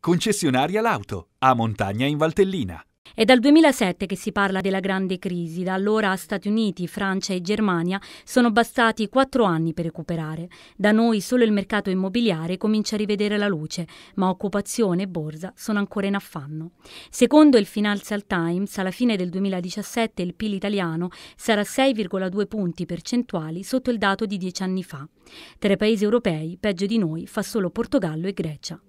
concessionaria l'auto, a Montagna in Valtellina. È dal 2007 che si parla della grande crisi, da allora Stati Uniti, Francia e Germania sono bastati quattro anni per recuperare. Da noi solo il mercato immobiliare comincia a rivedere la luce, ma occupazione e borsa sono ancora in affanno. Secondo il Financial Times, alla fine del 2017 il PIL italiano sarà 6,2 punti percentuali sotto il dato di dieci anni fa. Tra i paesi europei, peggio di noi, fa solo Portogallo e Grecia.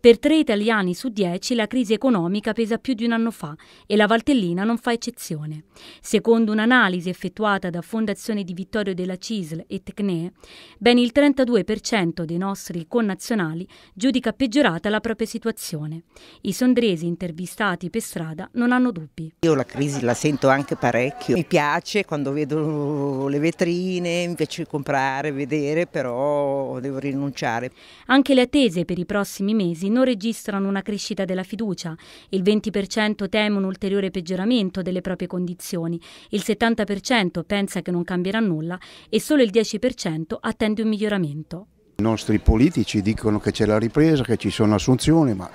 Per tre italiani su dieci la crisi economica pesa più di un anno fa e la Valtellina non fa eccezione. Secondo un'analisi effettuata da Fondazione di Vittorio della CISL e Tecne, ben il 32% dei nostri connazionali giudica peggiorata la propria situazione. I sondresi intervistati per strada non hanno dubbi. Io la crisi la sento anche parecchio. Mi piace quando vedo le vetrine, mi piace comprare, vedere, però devo rinunciare. Anche le attese per i prossimi mesi mesi non registrano una crescita della fiducia, il 20% teme un ulteriore peggioramento delle proprie condizioni, il 70% pensa che non cambierà nulla e solo il 10% attende un miglioramento. I nostri politici dicono che c'è la ripresa, che ci sono assunzioni, ma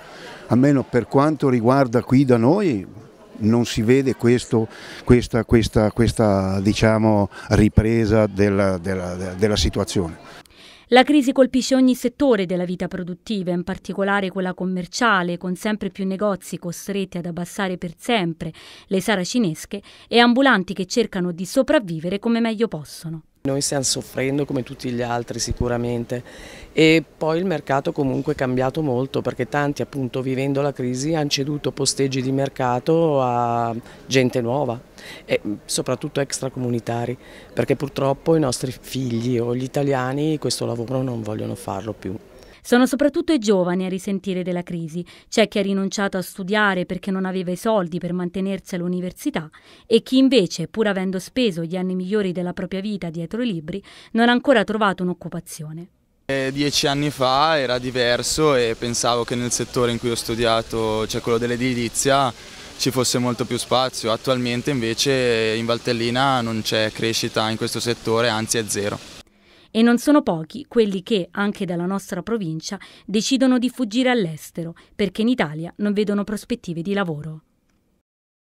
almeno per quanto riguarda qui da noi non si vede questo, questa, questa, questa diciamo, ripresa della, della, della situazione. La crisi colpisce ogni settore della vita produttiva, in particolare quella commerciale, con sempre più negozi costretti ad abbassare per sempre le saracinesche e ambulanti che cercano di sopravvivere come meglio possono. Noi stiamo soffrendo come tutti gli altri sicuramente e poi il mercato comunque è cambiato molto perché tanti appunto vivendo la crisi hanno ceduto posteggi di mercato a gente nuova e mm, soprattutto extracomunitari perché purtroppo i nostri figli o gli italiani questo lavoro non vogliono farlo più. Sono soprattutto i giovani a risentire della crisi. C'è chi ha rinunciato a studiare perché non aveva i soldi per mantenersi all'università e chi invece, pur avendo speso gli anni migliori della propria vita dietro i libri, non ha ancora trovato un'occupazione. Eh, dieci anni fa era diverso e pensavo che nel settore in cui ho studiato, cioè quello dell'edilizia, ci fosse molto più spazio. Attualmente invece in Valtellina non c'è crescita in questo settore, anzi è zero. E non sono pochi quelli che, anche dalla nostra provincia, decidono di fuggire all'estero perché in Italia non vedono prospettive di lavoro.